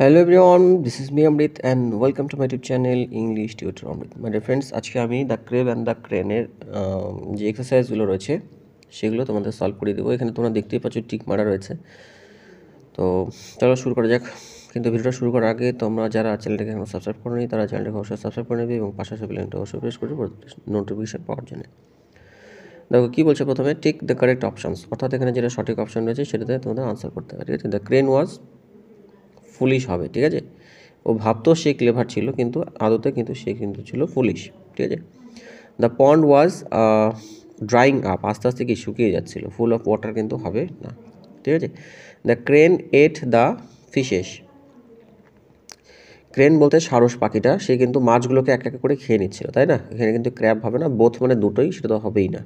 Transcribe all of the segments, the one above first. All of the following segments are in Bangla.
hello everyone this is me Amrit and welcome to my YouTube channel English tutor Amrit my friends আজকে আমি দ্য ক্রেব অ্যান্ড দ্য ক্রেনের যে এক্সারসাইজগুলো রয়েছে সেগুলো তোমাদের সলভ করে দেবো এখানে তোমরা দেখতেই পাচ্ছ টিক মারা রয়েছে তো চলো শুরু করা যাক কিন্তু ভিডিওটা শুরু করার আগে তোমরা যারা চ্যানেলটাকে এখন সাবস্ক্রাইব করে নি তারা চ্যানেলটাকে অবশ্যই সাবস্ক্রাইব করে নেবে এবং পাশাপাশি বেলাইনটা অবশ্যই প্রেস করবে নোটিফিকেশান পাওয়ার জন্য দেখো কী বলছে প্রথমে টিক দ্য কারেক্ট অপশানস অর্থাৎ এখানে যেটা সঠিক অপশান রয়েছে সেটাতে তোমাদের আনসার করতে হবে ঠিক আছে দ্য ক্রেন ওয়াজ ফুলিশ হবে ঠিক আছে ও ভাবতো সে ক্লেভার ছিল কিন্তু আদতে কিন্তু সে কিন্তু ছিল পুলিশ ঠিক আছে the pond was drying up আস্তে আস্তে কি শুকিয়ে যাচ্ছিল ফুল অফ ওয়াটার কিন্তু হবে না ঠিক আছে the crane ate the fishes crane বলতে সারস পাখিটা সে কিন্তু মাছগুলোকে এক এক করে খেয়ে নিচ্ছিল তাই না এখানে কিন্তু ক্র্যাপ হবে না বোথ মানে দুটোই সেটা তো হবেই না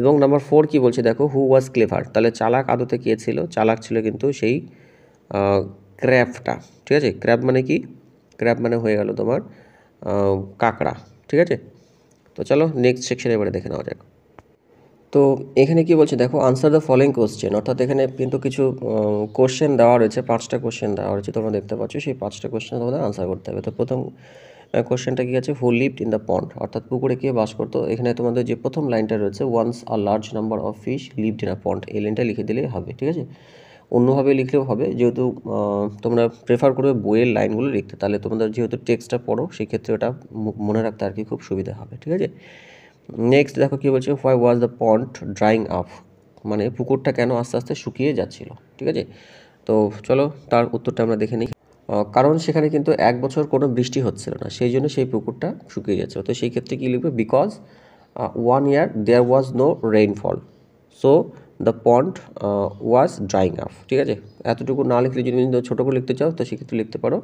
এবং নাম্বার ফোর কী বলছে দেখো হু ওয়াজ ক্লেভার তাহলে চালাক আদতে কে ছিল চালাক ছিল কিন্তু সেই ক্র্যাবটা ঠিক আছে ক্র্যাপ মানে কি ক্র্যাব মানে হয়ে গেল তোমার কাঁকড়া ঠিক আছে তো চলো নেক্সট সেকশনে এবারে দেখে নেওয়া যাক তো এখানে কি বলছে দেখো আনসার দ্য ফলোয়িং কোশ্চেন অর্থাৎ এখানে কিন্তু কিছু কোশ্চেন দেওয়া রয়েছে পাঁচটা কোশ্চেন দেওয়া রয়েছে তোমরা দেখতে পাচ্ছ সেই পাঁচটা কোশ্চেন তোমাদের আনসার করতে হবে তো প্রথম কোশ্চেনটা কী আছে who lived in the pond অর্থাৎ পুকুরে কে বাস করতো এখানে তোমাদের যে প্রথম লাইনটা রয়েছে once a large number of fish lived in a pond এই লাইনটা লিখে দিলেই হবে ঠিক আছে অন্যভাবে লিখলেও হবে যেহেতু তোমরা প্রেফার করবে বইয়ের লাইনগুলো লিখতে তাহলে তোমাদের যেহেতু টেক্সটটা পড়ো সেক্ষেত্রে ওটা মনে রাখতে আর কি খুব সুবিধা হবে ঠিক আছে নেক্সট দেখো কী বলছে why was the pond drying up মানে পুকুরটা কেন আস্তে আস্তে শুকিয়ে যাচ্ছিল ঠিক আছে তো চলো তার উত্তরটা আমরা দেখে নিই কারণ সেখানে কিন্তু এক বছর কোনো বৃষ্টি হচ্ছিল না সেই জন্য সেই পুকুরটা শুকিয়ে যাচ্ছে তো সেই ক্ষেত্রে কী লিখবে because one year there was no rainfall so the pond was drying up ঠিক আছে এতটুকু না লিখলে যদি ছোটো করে লিখতে চাও তো সেক্ষেত্রে লিখতে পারো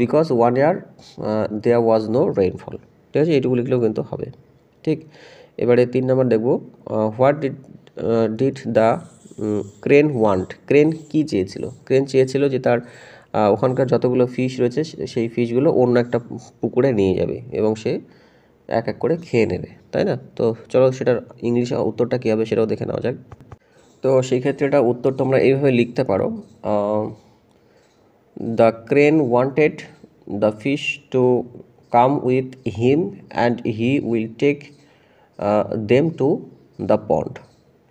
বিকজ ওয়ান ইয়ার দেয়া ওয়াজ নো রেইনফল ঠিক আছে এটুকু লিখলেও কিন্তু হবে ঠিক এবারে তিন নম্বর দেখব what did did the crane want crane কী চেয়েছিল ক্রেন চেয়েছিল যে তার uh, ওখানকার যতগুলো ফিশ রয়েছে সেই ফিশগুলো অন্য একটা পুকুরে নিয়ে যাবে এবং সে এক এক করে খেয়ে নেবে তাই না তো চলো সেটার ইংলিশ উত্তরটা কী হবে সেটাও দেখে নেওয়া যাক তো সেই ক্ষেত্রে এটা উত্তর তোমরা এইভাবে লিখতে পারো the crane wanted the fish to come with him and he will take them to the pond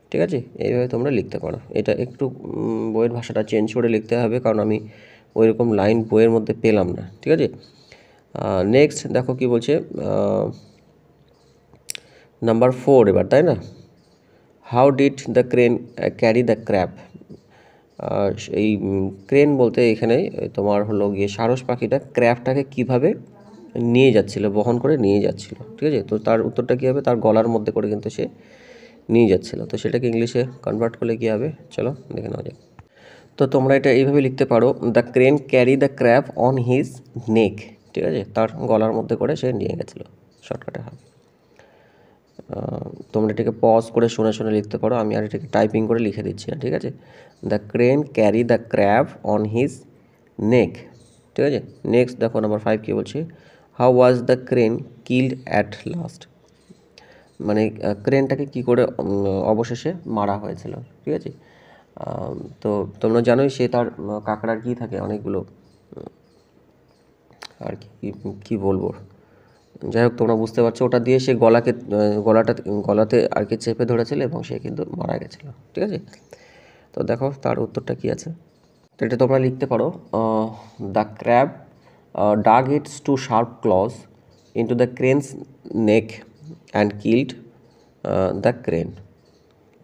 ঠিক আছে এইভাবে তোমরা লিখতে পারো এটা একটু বইয়ের ভাষাটা চেঞ্জ করে লিখতে হবে কারণ আমি ওইরকম লাইন বইয়ের মধ্যে পেলাম না ঠিক আছে নেক্সট দেখো কি বলছে নাম্বার ফোর এবার তাই না how did the crane carry the crab এই ক্রেন বলতে এখানে তোমার হলো গিয়ে সারস পাখিটা ক্র্যাপটাকে কিভাবে নিয়ে যাচ্ছিল বহন করে নিয়ে যাচ্ছিল ঠিক আছে তো তার উত্তরটা কী হবে তার গলার মধ্যে করে কিন্তু সে নিয়ে যাচ্ছিল তো সেটাকে ইংলিশে কনভার্ট করলে কী হবে চলো দেখে নেওয়া যাক তো তোমরা এটা এইভাবে লিখতে পারো the crane carry the crab on his neck ঠিক আছে তার গলার মধ্যে করে সে নিয়ে গেছিলো শর্টকাটে হাত তোমরা এটাকে পজ করে শুনে শুনে লিখতে পারো আমি আর এটাকে টাইপিং করে লিখে দিচ্ছি না হ্যাঁ, ঠিক আছে the crane carry the crab on his neck ঠিক আছে নেক্সট দেখো নাম্বার ফাইভ কী বলছে how was the crane killed at last মানে ক্রেনটাকে কি করে অবশেষে মারা হয়েছিল ঠিক আছে তো তোমরা জানোই সে তার কাঁকড়ার কী থাকে অনেকগুলো আর কি কী বলবো যাই হোক তোমরা বুঝতে পারছো ওটা দিয়ে সে গলাকে গলাটা গলাতে আর কি চেপে ধরেছিল এবং সে কিন্তু মারা গেছিলো ঠিক আছে তো দেখো তার উত্তরটা কী আছে তো এটা তোমরা লিখতে পারো the crab dug its two sharp claws into the crane's neck and killed the crane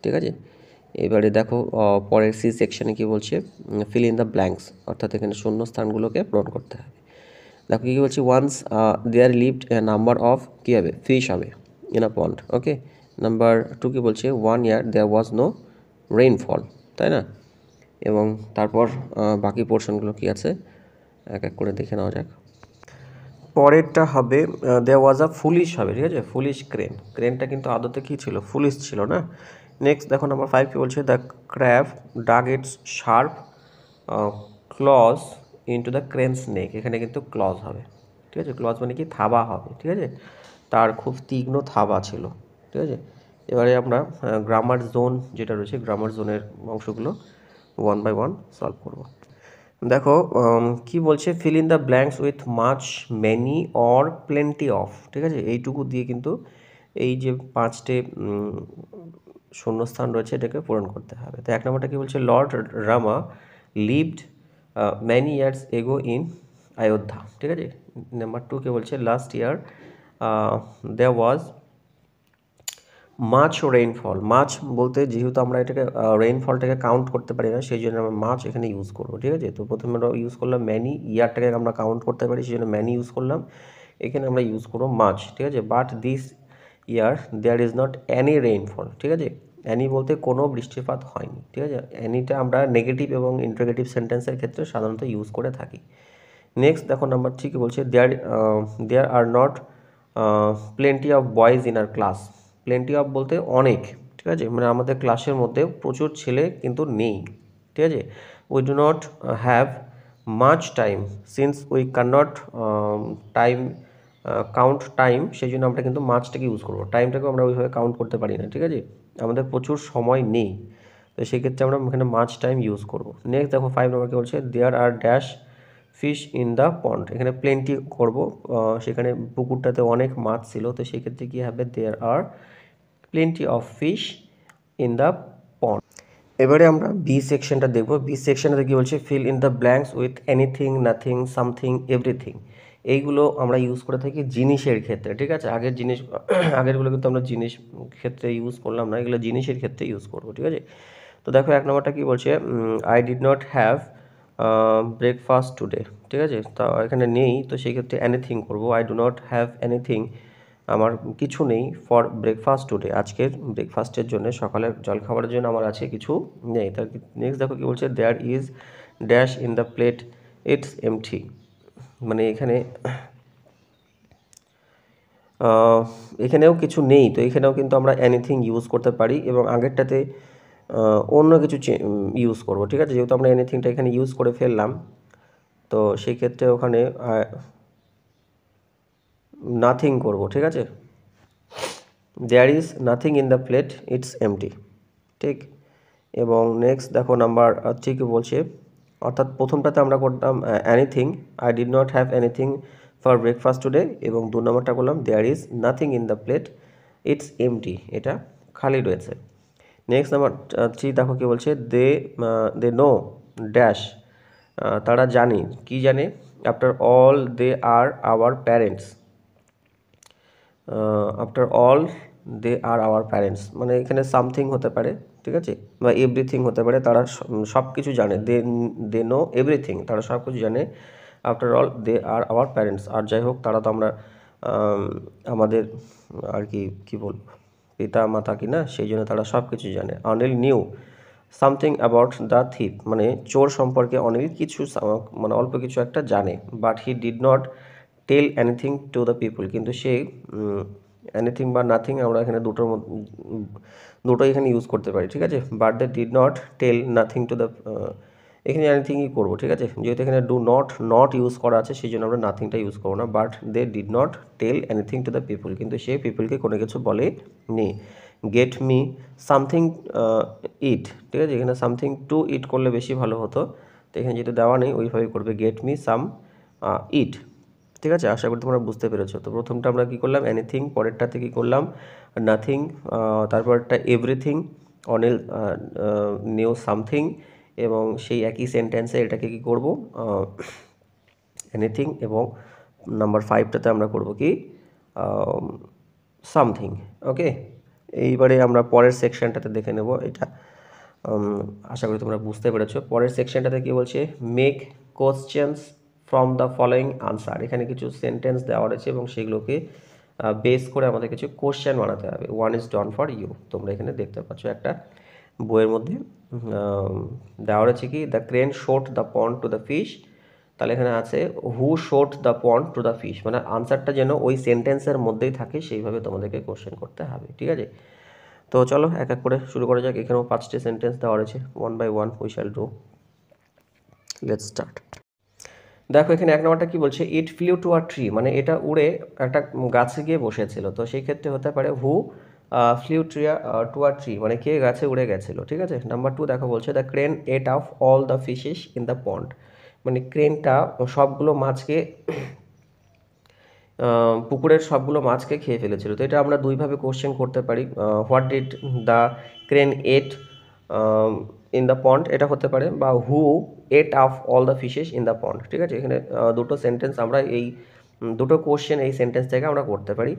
ঠিক আছে এবারে দেখো পরের সি সেকশানে কী বলছে ফিল ইন দ্য ব্ল্যাঙ্কস অর্থাৎ এখানে শূন্য স্থানগুলোকে পূরণ করতে হবে দেখো কী বলছি once there lived number of কী হবে ফিশ হবে in a pond okay number two কী বলছে one year there was no rainfall তাই না এবং তারপর uh, বাকি পোর্শনগুলো কী আছে এক এক করে দেখে নেওয়া যাক পরেরটা হবে দে ওয়াজ আ ফুলিশ হবে ঠিক আছে ফুলিশ ক্রেন ক্রেনটা কিন্তু আদতে কী ছিল ফুলিশ ছিল না নেক্সট দেখো নাম্বার ফাইভ কী বলছে the crab dug its sharp claws into the crane's neck এখানে কিন্তু ক্লজ হবে ঠিক আছে ক্লজ মানে কি থাবা হবে ঠিক আছে তার খুব তীক্ষ্ণ থাবা ছিল ঠিক আছে এবারে আমরা গ্রামার জোন যেটা রয়েছে গ্রামার জোনের অংশগুলো ওয়ান বাই ওয়ান সলভ করব দেখো কি বলছে fill in the blanks with much many or plenty of ঠিক আছে এইটুকু দিয়ে কিন্তু এই যে পাঁচটে শূন্যস্থান রয়েছে এটাকে পূরণ করতে হবে তো এক নম্বরটা কী বলছে lord Rama lived many years ago in Ayodhya ঠিক আছে নাম্বার টুকে বলছে লাস্ট ইয়ার দে ওয়াজ মাছ রেইনফল মাছ বলতে যেহেতু আমরা এটাকে রেইনফলটাকে কাউন্ট করতে পারি না সেই জন্য আমরা মাছ এখানে ইউজ করবো ঠিক আছে তো প্রথমে আমরা ইউজ করলাম ম্যানি ইয়ারটাকে আমরা কাউন্ট করতে পারি সেই জন্য ম্যানি ইউজ করলাম এখানে আমরা ইউজ করবো মাছ ঠিক আছে but this year there is not any rainfall ঠিক আছে অ্যানি বলতে কোনো বৃষ্টিপাত হয়নি ঠিক আছে অ্যানিটা আমরা নেগেটিভ এবং ইন্টারগেটিভ সেন্টেন্সের ক্ষেত্রে সাধারণত ইউজ করে থাকি নেক্সট দেখো নাম্বার থ্রি কী বলছে there there are not plenty of boys in our class plenty of বলতে অনেক ঠিক আছে মানে আমাদের ক্লাসের মধ্যে প্রচুর ছেলে কিন্তু নেই ঠিক আছে we do not have much time since we can not time count time সেই জন্য আমরা কিন্তু মাছটাকে ইউজ করবো টাইমটাকেও আমরা ওইভাবে কাউন্ট করতে পারি না ঠিক আছে আমাদের প্রচুর সময় নেই তো সেক্ষেত্রে আমরা এখানে মাছ টাইম ইউজ করব নেক্সট দেখো ফাইভ কী বলছে there are dash fish in the pond এখানে প্লেনটি করব সেখানে পুকুরটাতে অনেক মাছ ছিল তো সেক্ষেত্রে কী হবে there are plenty of fish in the pond এবারে আমরা বি সেকশনটা দেখব বি সেকশনটাতে কী বলছে fill in the blanks with anything nothing something everything এইগুলো আমরা ইউজ করে থাকি জিনিসের ক্ষেত্রে ঠিক আছে আগের জিনিস আগেরগুলো কিন্তু আমরা জিনিস ক্ষেত্রে ইউজ করলাম না এগুলো জিনিসের ক্ষেত্রে ইউজ করব ঠিক আছে তো দেখো এক নম্বরটা কী বলছে I did not have breakfast today ঠিক আছে তা এখানে নেই তো সেই ক্ষেত্রে এনিথিং করবো I do not have anything আমার কিছু নেই ফর ব্রেকফাস্ট টুডে আজকের ব্রেকফাস্টের জন্য সকালের জলখাবারের জন্য আমার আছে কিছু নেই তার নেক্সট দেখো কী বলছে there is dash in the plate it's empty মানে এখানে এখানেও কিছু নেই তো এখানেও কিন্তু আমরা এনিথিং ইউজ করতে পারি এবং আগেরটাতে অন্য কিছু ইউজ করব ঠিক আছে যেহেতু আমরা এনিথিংটা এখানে ইউজ করে ফেললাম তো সেই ক্ষেত্রে ওখানে নাথিং করব ঠিক আছে there is nothing in the plate it's empty ঠিক এবং নেক্সট দেখো নাম্বার ঠিকই বলছে অর্থাৎ প্রথমটাতে আমরা করতাম anything I did not have anything for breakfast today এবং দু নম্বরটা করলাম there is nothing in the plate it's empty এটা খালি রয়েছে নেক্সট নাম্বার থ্রি দেখো কী বলছে দে দে নো ড্যাশ তারা জানে কি জানে after all they are our parents after all they are our parents মানে এখানে সামথিং হতে পারে ঠিক আছে বা এভরিথিং হতে পারে তারা সব কিছু জানে দে দে নো এভরিথিং তারা সব কিছু জানে after all they are our parents আর যাই হোক তারা তো আমরা আমাদের আর কি কী বলবো পিতা মাতা কি না সেই জন্য তারা সব কিছু জানে Anil knew something about the thief মানে চোর সম্পর্কে অনিল কিছু মানে অল্প কিছু একটা জানে but he did not tell anything to the people কিন্তু সে অ্যানিথিং বা নাথিং আমরা এখানে দুটোর মধ্যে দুটোই এখানে ইউজ করতে পারি ঠিক আছে but they did not tell nothing to the এখানে অ্যানিথিংই করবো ঠিক আছে যেহেতু এখানে ডু নট নট ইউজ করা আছে সেই জন্য আমরা নাথিংটা ইউজ করবো না but they did not tell anything to the people কিন্তু সে পিপুলকে কোনো কিছু বলে নি গেট মি সামথিং ইট ঠিক আছে এখানে সামথিং টু ইট করলে বেশি ভালো হতো তো এখানে যেহেতু দেওয়া নেই ওইভাবেই করবে গেট মি সাম ইট ঠিক আছে আশা করি তোমরা বুঝতে পেরেছো তো প্রথমটা আমরা কী করলাম এনিথিং পরেরটাতে কী করলাম নাথিং তারপরটা এভরিথিং অনেল নিউ সামথিং এবং সেই একই সেন্টেন্সে এটাকে কি করব এনিথিং এবং নাম্বার ফাইভটাতে আমরা করব কি সামথিং ওকে এইবারে আমরা পরের সেকশনটাতে দেখে নেব এটা আশা করি তোমরা বুঝতে পেরেছো পরের সেকশনটাতে কি বলছে make questions from the following answer এখানে কিছু সেন্টেন্স দেওয়া রয়েছে এবং সেগুলোকে বেস করে আমাদের কিছু কোশ্চেন বানাতে হবে one is done for you তোমরা এখানে দেখতে পাচ্ছ একটা বইয়ের মধ্যে দেওয়া রয়েছে কি the crane showed the pond to the fish তাহলে এখানে আছে who showed the pond to the fish মানে আনসারটা যেন ওই সেন্টেন্সের মধ্যেই থাকে সেইভাবে তোমাদেরকে কোশ্চেন করতে হবে ঠিক আছে তো চলো এক এক করে শুরু করা যাক এখানেও পাঁচটি সেন্টেন্স দেওয়া রয়েছে one by one we shall do let's start দেখো এখানে এক নম্বরটা কি বলছে it flew to a tree মানে এটা উড়ে একটা গাছে গিয়ে বসেছিল তো সেই ক্ষেত্রে হতে পারে হু ফ্লিউ ট্রিয়া টু আ ট্রি মানে কে গাছে উড়ে গেছিলো ঠিক আছে নাম্বার টু দেখো বলছে the crane ate of all the fishes in the pond মানে ক্রেনটা সবগুলো মাছকে পুকুরের সবগুলো মাছকে খেয়ে ফেলেছিল তো এটা আমরা দুইভাবে কোশ্চেন করতে পারি what did the crane ate in the pond এটা হতে পারে বা who ate of all the fishes in the pond ঠিক আছে এখানে দুটো সেন্টেন্স আমরা এই দুটো কোশ্চেন এই সেন্টেন্স থেকে আমরা করতে পারি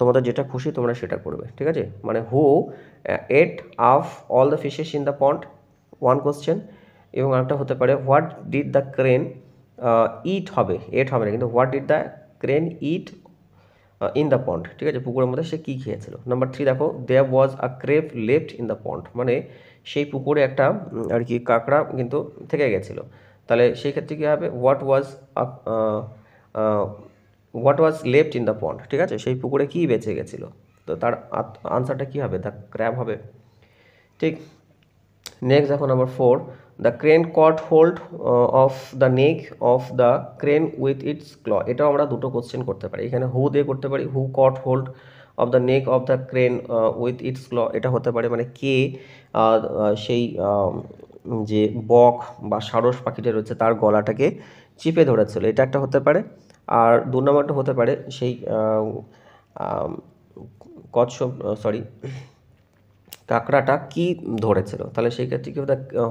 তোমাদের যেটা খুশি তোমরা সেটা করবে ঠিক আছে মানে who ate of all the fishes in the pond one question এবং আরেকটা হতে পারে what did the crane eat হবে এট হবে না কিন্তু what did the crane eat in the pond ঠিক আছে পুকুরের মধ্যে সে কী খেয়েছিল নাম্বার থ্রি দেখো there was a crab left in the pond মানে সেই পুকুরে একটা আর কি কাঁকড়া কিন্তু থেকে গেছিলো তাহলে সেই ক্ষেত্রে কী হবে what was what was left in the pond ঠিক আছে সেই পুকুরে কী বেঁচে গেছিলো তো তার আনসারটা কী হবে দ্য ক্র্যাব হবে ঠিক নেক্সট এখন number four the crane caught hold of the neck of the crane with its claw এটাও আমরা দুটো কোশ্চেন করতে পারি এখানে হু দিয়ে করতে পারি who caught hold of the neck of the crane with its claw এটা হতে পারে মানে কে uh, সেই um, যে বক বা সারস পাখিটা রয়েছে তার গলাটাকে চিপে ধরেছিল এটা একটা হতে পারে আর দু নম্বরটা হতে পারে সেই কচ্ছপ সরি কাঁকড়াটা কী ধরেছিল তাহলে সেই ক্ষেত্রে কি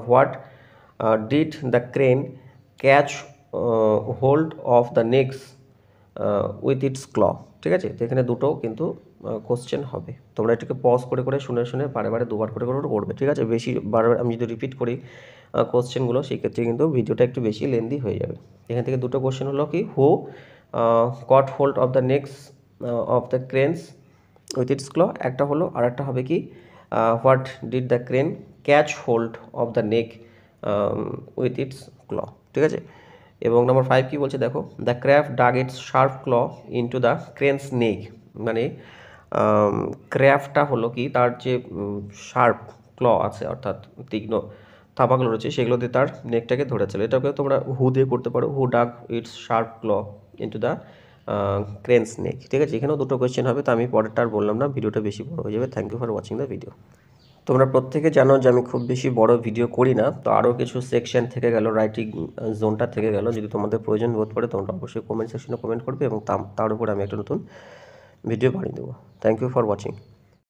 what Uh, did the crane catch hold of the necks with its claw ঠিক আছে তো এখানে দুটো কিন্তু কোশ্চেন uh, হবে তোমরা এটাকে পজ করে করে শুনে শুনে বারে বারে দুবার করে করে করবে ঠিক আছে বেশি বারবার আমি যদি রিপিট করি কোশ্চেনগুলো uh, সেক্ষেত্রে কিন্তু ভিডিওটা একটু বেশি লেন্দি হয়ে যাবে এখান থেকে দুটো কোশ্চেন হলো কি who caught hold of the necks of the crane's with its claw একটা হলো আর একটা হবে কি what did the crane catch hold of the neck with its claw ঠিক আছে এবং নম্বর ফাইভ কী বলছে দেখো the crab dug its sharp claw to the crane snake মানে ক্র্যাফটা um, হলো কি তার যে শার্প ক্ল আছে অর্থাৎ তীক্ষ্ণ থাপাগুলো রয়েছে সেগুলো দিয়ে তার নেকটাকে ধরেছিল এটাকে তোমরা হু দিয়ে করতে পারো who dug its sharp claw into the crane snake ঠিক আছে এখানেও দুটো কোয়েশ্চেন হবে তো আমি পরেরটা আর বললাম না ভিডিওটা বেশি বড় হয়ে যাবে thank you for watching the video তোমরা প্রত্যেকে জানো যে আমি খুব বেশি বড় ভিডিও করি না তো আরও কিছু সেকশন থেকে গেল রাইটিং জোনটা থেকে গেল যদি তোমাদের প্রয়োজন বোধ পড়ে তোমরা অবশ্যই কমেন্ট সেকশনে কমেন্ট করবে এবং তার উপর আমি একটা নতুন ভিডিও বানিয়ে দেবো থ্যাংক ইউ ফর ওয়াচিং